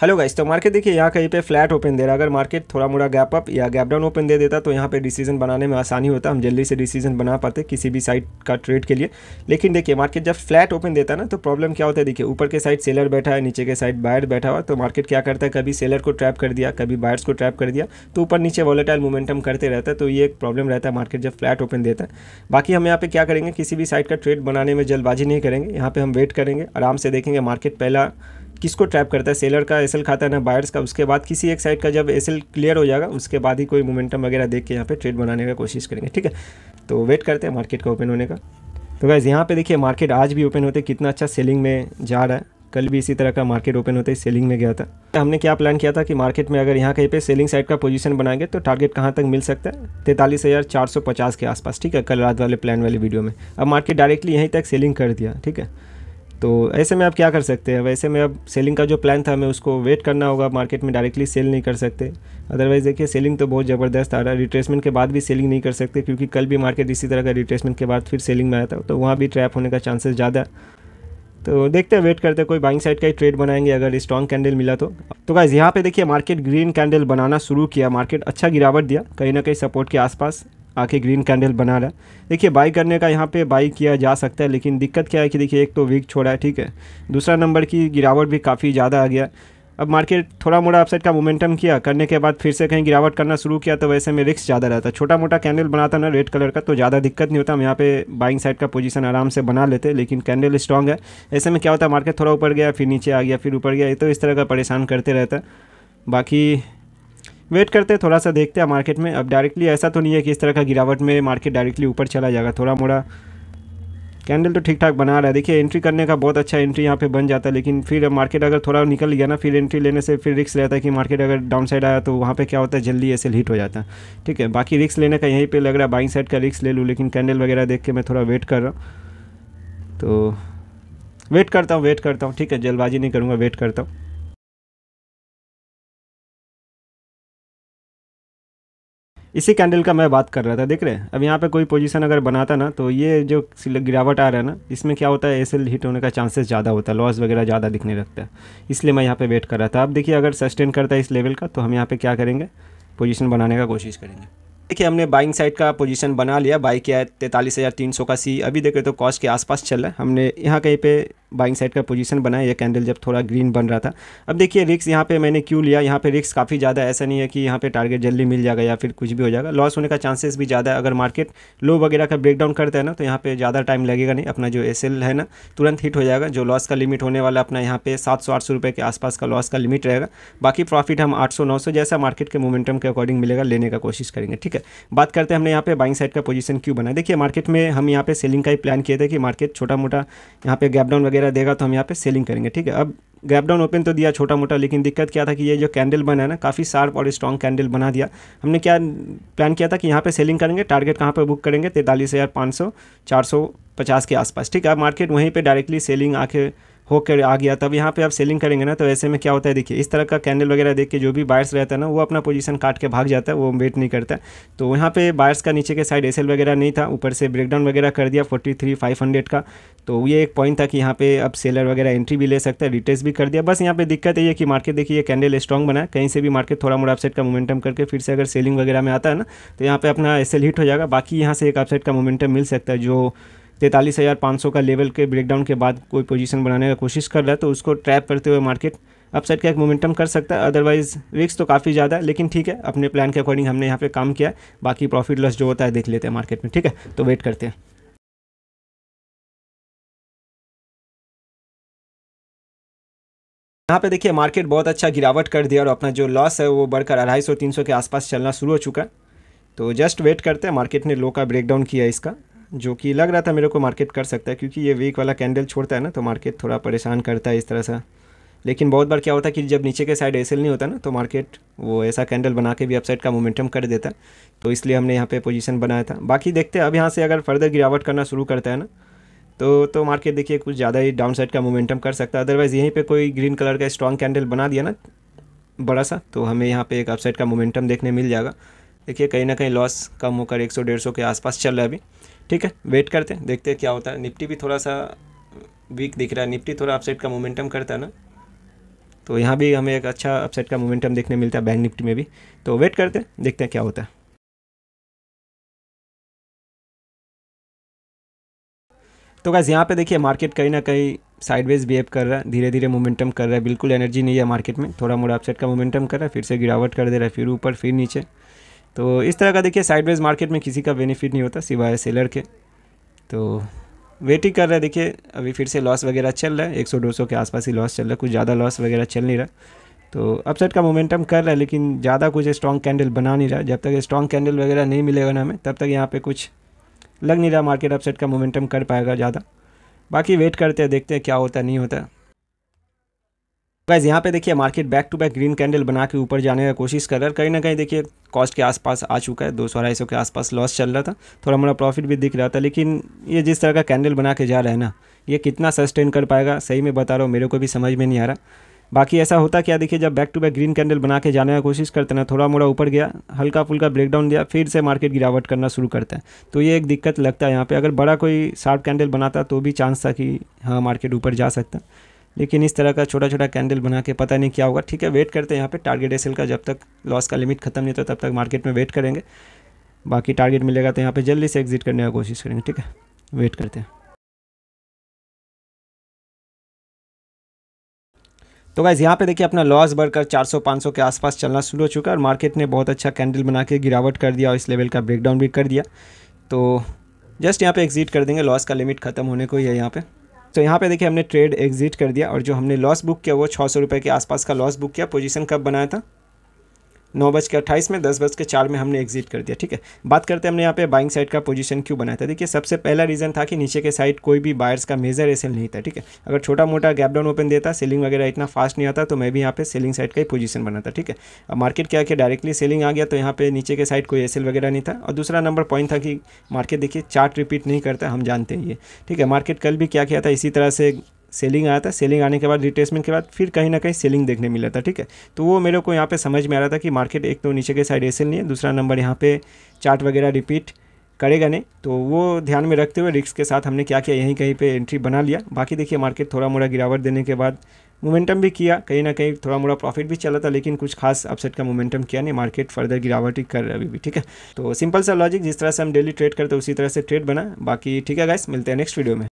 hello guys तो market देखिए यहाँ कहीं पे फ्लैट ओपन दे रहा है अगर मार्केट थोड़ा मोड़ा गैप अप या गैप डाउन ओपन दे देता तो यहाँ पे डिसीजन बनाने में आसानी होता हम जल्दी से डिसीजन बना पाते किसी भी साइड का ट्रेड के लिए लेकिन देखिए मार्केट जब फ्लैट ओपन देता ना तो प्रॉब्लम क्या होता है देखिए ऊपर के साइड सेलर बैठा है नीचे के साइड बायर बैठा हुआ तो मार्केट क्या करता है कभी सेलर को ट्रैप कर दिया कभी बायर्स को ट्रैप कर दिया तो ऊपर नीचे वॉलेटाइल मोमेंटम करते रहता है तो ये एक प्रॉब्लम रहता है मार्केट जब फ्लैट ओपन देता है बाकी हम यहाँ पर क्या करेंगे किसी भी साइड का ट्रेड बनाने में जल्दबाजी नहीं करेंगे यहाँ पर हम वेट करेंगे आराम से देखेंगे मार्केट पहला किसको ट्रैप करता है सेलर का एसएल खाता है ना बायर्स का उसके बाद किसी एक साइड का जब एसएल क्लियर हो जाएगा उसके बाद ही कोई मोमेंटम वगैरह देख के यहाँ पे ट्रेड बनाने का कोशिश करेंगे ठीक है तो वेट करते हैं मार्केट का ओपन होने का तो गैज़ यहाँ पे देखिए मार्केट आज भी ओपन होते कितना अच्छा सेलिंग में जा रहा है कल भी इसी तरह का मार्केट ओपन होते ही सेलिंग में गया था हमने क्या प्लान किया था कि मार्केट में अगर यहाँ कहीं पे सेलिंग साइड का पोजीशन बनाएंगे तो टारगेट कहाँ तक मिल सकता है तैंतालीस हज़ार चार सौ पचास के आसपास ठीक है कल रात वाले प्लान वाले वीडियो में अब मार्केट डायरेक्टली यहीं तक सेलिंग कर दिया ठीक है तो ऐसे में आप क्या कर सकते हैं वैसे में अब सेलिंग का जो प्लान था हमें उसको वेट करना होगा मार्केट में डायरेक्टली सेल नहीं कर सकते अदरवाइज़ देखिए सेलिंग तो बहुत ज़बरदस्त आ रहा है रिट्रेसमेंट के बाद भी सेलिंग नहीं कर सकते क्योंकि कल भी मार्केट इसी तरह का रिट्रेसमेंट के बाद फिर सेलिंग में आया था तो वहाँ भी ट्रैप होने का चांसेस ज़्यादा तो देखते हैं वेट करते हैं कोई बाइंग साइड का ही ट्रेड बनाएंगे अगर स्ट्रॉन्ग कैंडल मिला तो तो गाइज यहाँ पे देखिए मार्केट ग्रीन कैंडल बनाना शुरू किया मार्केट अच्छा गिरावट दिया कहीं ना कहीं सपोर्ट के आसपास आके ग्रीन कैंडल बना रहा है देखिए बाई करने का यहाँ पे बाई किया जा सकता है लेकिन दिक्कत क्या है कि देखिए एक तो वीक छोड़ा है ठीक है दूसरा नंबर की गिरावट भी काफ़ी ज़्यादा आ गया अब मार्केट थोड़ा मोटा अपसाइड का मोमेंटम किया करने के बाद फिर से कहीं गिरावट करना शुरू किया तो वैसे में रिस्क ज़्यादा रहता छोटा मोटा कैंडल बनाता ना रेड कलर का तो ज़्यादा दिक्कत नहीं होता हम यहाँ पे बाइंग साइड का पोजीशन आराम से बना लेते लेकिन कैंडल स्ट्रांग है ऐसे में क्या होता है मार्केट थोड़ा ऊपर गया फिर नीचे आ गया फिर ऊपर गया ये तो इस तरह का परेशान करते रहता बाकी वेट करते हैं थोड़ा सा देखते हैं मार्केट में अब डायरेक्टली ऐसा तो नहीं है कि इस तरह का गिरावट में मार्केट डायरेक्टली ऊपर चला जाएगा थोड़ा मोड़ा कैंडल तो ठीक ठाक बना रहा है देखिए एंट्री करने का बहुत अच्छा एंट्री यहाँ पे बन जाता है लेकिन फिर मार्केट अगर थोड़ा निकल गया ना फिर एंट्री लेने से फिर रिक्स रहता है कि मार्केट अगर डाउन साइड आया तो वहाँ पे क्या होता है जल्दी ऐसे हिट हो जाता है ठीक है बाकी रिक्स लेने का यहीं पर लग रहा है बाइंग साइड का रिक्स ले लूँ लेकिन कैंडल वगैरह देख के मैं थोड़ा वेट कर रहा हूँ तो वेट करता हूँ वेट करता हूँ ठीक है जल्दबाजी नहीं करूँगा वेट करता हूँ इसी कैंडल का मैं बात कर रहा था देख रहे हैं अब यहाँ पे कोई पोजीशन अगर बनाता ना तो ये जो गिरावट आ रहा है ना इसमें क्या होता है एसएल हिट होने का चांसेस ज़्यादा होता है लॉस वगैरह ज़्यादा दिखने लगता है इसलिए मैं यहाँ पे वेट कर रहा था अब देखिए अगर सस्टेन करता है इस लेवल का तो हम यहाँ पर क्या करेंगे पोजिशन बनाने का कोशिश करेंगे देखिए हमने बाइंग साइड का पोजीशन बना लिया बाइक किया है तैंतालीस हज़ार तीन सौ का सी अभी देख रहे तो कॉस्ट के आसपास चल रहा है हमने यहाँ कहीं पर बाइंग साइड का पोजीशन बनाया या कैंडल जब थोड़ा ग्रीन बन रहा था अब देखिए रिक्स यहाँ पे मैंने क्यों लिया यहाँ पे रिक्स काफ़ी ज़्यादा ऐसा नहीं है कि यहाँ पे टारगेट जल्दी मिल जाएगा या फिर कुछ भी हो जाएगा लॉस होने का चांसेस भी ज़्यादा है अगर मार्केट लो वगैरह का ब्रेकडाउन करता है ना तो यहाँ पर ज़्यादा टाइम लगेगा नहीं अपना जो एस है ना तुरंत हिट हो जाएगा जो लॉस का लिमिट होने वाला अपना यहाँ पे सात सौ आठ सौ रुपये के आसपास का लॉस का लिमिट रहेगा बाकी प्रॉफिट हम आठ सौ नौ सौ जैसा मार्केट के मोमेंटम के अकॉर्डिंग मिलेगा लेने का कोशिश करेंगे ठीक है बात करते हैं हमने यहाँ पे बाइंग साइड का पोजीशन क्यों बनाया देखिए मार्केट में हम यहाँ पे सेलिंग का ही प्लान किए थे कि मार्केट छोटा मोटा यहाँ पे गैप डाउन वगैरह वगैरह देगा तो हम यहाँ पे सेलिंग करेंगे ठीक है अब गैप डाउन ओपन तो दिया छोटा मोटा लेकिन दिक्कत क्या था कि ये जो कैंडल बना है ना काफ़ी शार्प और स्ट्रॉन्ग कैंडल बना दिया हमने क्या प्लान किया था कि यहाँ पे सेलिंग करेंगे टारगेट कहाँ पे बुक करेंगे तैंतालीस हज़ार पाँच सौ चार सौ पचास के आसपास ठीक है अब मार्केट वहीं पे डायरेक्टली सेलिंग आके होकर आ गया तब यहाँ पे आप सेलिंग करेंगे ना तो ऐसे में क्या होता है देखिए इस तरह का कैंडल वगैरह देख के जो भी बायर्स रहता है ना वो अपना पोजीशन काट के भाग जाता है वो वेट नहीं करता तो यहाँ पे बायर्स का नीचे के साइड एसएल वगैरह नहीं था ऊपर से ब्रेकडाउन वगैरह कर दिया फोर्टी थ्री फाइव हंड्रेड का तो ये एक पॉइंट था कि यहाँ पे अब सेलर वगैरह एंट्री भी ले सकता है रिटेस्ट भी कर दिया बस यहाँ पे दिक्कत ये कि मार्केट देखिए कैंडल स्ट्रॉन्ग बना कहीं से भी मार्केट थोड़ा मोड़ा अपसेट का मोमेंटम करके फिर से अगर सेलिंग वगैरह में आता है ना तो यहाँ पे अपना एसेल हिट हो जाएगा बाकी यहाँ से एक अपसेट का मोमेंटम मिल सकता है जो तैंतालीस हज़ार पाँच सौ का लेवल के ब्रेकडाउन के बाद कोई पोजीशन बनाने का कोशिश कर रहा है तो उसको ट्रैप करते हुए मार्केट अपसाइड का एक मोमेंटम कर सकता है अदरवाइज रिक्स तो काफ़ी ज़्यादा है लेकिन ठीक है अपने प्लान के अकॉर्डिंग हमने यहाँ पे काम किया बाकी प्रॉफिट लॉस जो होता है देख लेते हैं मार्केट में ठीक है तो वेट करते हैं यहाँ पे देखिए मार्केट बहुत अच्छा गिरावट कर दिया और अपना जो लॉस है वो बढ़कर अढ़ाई सौ तीन सौ के आसपास चलना शुरू हो चुका है तो जस्ट वेट करते हैं मार्केट ने लो का ब्रेकडाउन किया इसका जो कि लग रहा था मेरे को मार्केट कर सकता है क्योंकि ये वीक वाला कैंडल छोड़ता है ना तो मार्केट थोड़ा परेशान करता है इस तरह सा लेकिन बहुत बार क्या होता है कि जब नीचे के साइड ऐसे नहीं होता ना तो मार्केट वो ऐसा कैंडल बना के भी अपसाइड का मोमेंटम कर देता तो इसलिए हमने यहाँ पर पोजिशन बनाया था बाकी देखते हैं अब यहाँ से अगर फर्दर गिरावट करना शुरू करता है ना तो तो मार्केट देखिए कुछ ज़्यादा ही डाउन साइड का मोमेंटम कर सकता है अदरवाइज़ यहीं पर कोई ग्रीन कलर का स्ट्रॉन्ग कैंडल बना दिया ना बड़ा सा तो हमें यहाँ पर एक अपसाइड का मोमेंटम देखने मिल जाएगा देखिए कहीं ना कहीं लॉस कम होकर एक सौ के आसपास चल रहा है अभी ठीक है वेट करते हैं देखते हैं क्या होता है निफ्टी भी थोड़ा सा वीक दिख रहा है निफ्टी थोड़ा अपसेट का मोमेंटम करता है ना तो यहाँ भी हमें एक अच्छा अपसेट का मोमेंटम देखने मिलता है बैंक निफ्टी में भी तो वेट करते हैं देखते हैं क्या होता है तो गैस यहाँ पे देखिए मार्केट कहीं ना कहीं साइडवेज बिहेव कर रहा है धीरे धीरे मोमेंटम कर रहा है बिल्कुल एनर्जी नहीं है मार्केट में थोड़ा मोड़ा अपसेट का मोमेंटम कर रहा है फिर से गिरावट कर दे रहा है फिर ऊपर फिर नीचे तो इस तरह का देखिए साइडवेज मार्केट में किसी का बेनिफिट नहीं होता सिवाय सेलर के तो वेट ही कर रहा है देखिए अभी फिर से लॉस वगैरह चल रहा है 100 200 के आसपास ही लॉस चल रहा है कुछ ज़्यादा लॉस वगैरह चल नहीं रहा तो अपसेट का मोमेंटम कर रहा है लेकिन ज़्यादा कुछ स्ट्रॉन्ग कैंडल बना नहीं रहा जब तक स्ट्रॉन्ग कैंडल वगैरह नहीं मिलेगा ना हमें तब तक यहाँ पर कुछ लग नहीं रहा मार्केट अपसेट का मोमेंटम कर पाएगा ज़्यादा बाकी वेट करते हैं देखते हैं क्या होता नहीं होता गाइज यहाँ पे देखिए market back to back green candle बना के ऊपर जाने का कोशिश कर रहा है कहीं ना कहीं देखिए कॉस्ट के आसपास आ चुका है दो सौ अढ़ाई सौ के आसपास लॉस चल रहा था थोड़ा मोड़ा प्रॉफिट भी दिख रहा था लेकिन ये जिस तरह का कैंडल बना के जा रहा है ना ये कितना सस्टेन कर पाएगा सही में बता रहा हूँ मेरे को भी समझ में नहीं आ रहा बाकी ऐसा होता क्या देखिए जब back to back green candle बना के जाने का कोशिश करते ना थोड़ा मोड़ा ऊपर गया हल्का फुल्का ब्रेकडाउन दिया फिर से मार्केट गिरावट करना शुरू करता है तो ये एक दिक्कत लगता है यहाँ पे अगर बड़ा कोई शार्प कैंडल बनाता तो भी चांस था कि हाँ मार्केट ऊपर जा सकता लेकिन इस तरह का छोटा छोटा कैंडल बना के पता नहीं क्या होगा ठीक है वेट करते हैं यहाँ पे टारगेट एसेल का जब तक लॉस का लिमिट खत्म नहीं होता तब तक मार्केट में वेट करेंगे बाकी टारगेट मिलेगा तो यहाँ पे जल्दी से एग्जिट करने का कोशिश करेंगे ठीक है वेट करते हैं तो गाइज़ यहाँ पे देखिए अपना लॉस बढ़कर 400-500 के आसपास चलना शुरू हो चुका है और मार्केट ने बहुत अच्छा कैंडल बना के गिरावट कर दिया और इस लेवल का ब्रेकडाउन भी कर दिया तो जस्ट यहाँ पे एग्जिट कर देंगे लॉस का लिमिट खत्म होने को ही है यहाँ पे तो यहाँ पे देखिए हमने ट्रेड एग्जिट कर दिया और जो हमने लॉस बुक किया वो छः सौ के आसपास का लॉस बुक किया पोजीशन कब बनाया था नौ बज के अट्ठाईस में दस बज के चार में हमने एग्जिट कर दिया ठीक है बात करते हैं हमने यहाँ पे बाइंग साइड का पोजीशन क्यों बनाया था देखिए सबसे पहला रीज़न था कि नीचे के साइड कोई भी बायर्स का मेजर एसेल नहीं था ठीक है अगर छोटा मोटा गैप डाउन ओपन देता सेलिंग वगैरह इतना फास्ट नहीं आता तो मैं भी यहाँ पे सेलिंग साइड का ही पोजीशन बना था ठीक है अब मार्केट क्या किया डायरेक्टली सेलिंग आ गया तो यहाँ पे नीचे के साइड कोई एसेल वगैरह नहीं था और दूसरा नंबर पॉइंट था कि मार्केट देखिए चार्ट रिपीट नहीं करता हम जानते हैं ये ठीक है मार्केट कल भी क्या किया था इसी तरह से सेलिंग आया था सेलिंग आने के बाद रिटेसमेंट के बाद फिर कहीं ना कहीं सेलिंग देखने मिला था ठीक है तो वो मेरे को यहाँ पे समझ में आ रहा था कि मार्केट एक तो नीचे के साइड ऐसे नहीं है दूसरा नंबर यहाँ पे चार्ट वगैरह रिपीट करेगा नहीं तो वो ध्यान में रखते हुए रिक्स के साथ हमने क्या किया यहीं कहीं पर एंट्री बना लिया बाकी देखिए मार्केट थोड़ा मोड़ा गिरावट देने के बाद मोमेंटम भी किया कहीं ना कहीं थोड़ा मोड़ा प्रॉफिट भी चला था लेकिन कुछ खास अपसेट का मोमेंटम किया नहीं मार्केट फर्दर गिरावट ही कर रहा है अभी भी ठीक है तो सिंपल सा लॉजिक जिस तरह से हम डेली ट्रेड करते उसी तरह से ट्रेड बना बाकी ठीक है गाइस मिलते हैं नेक्स्ट वीडियो में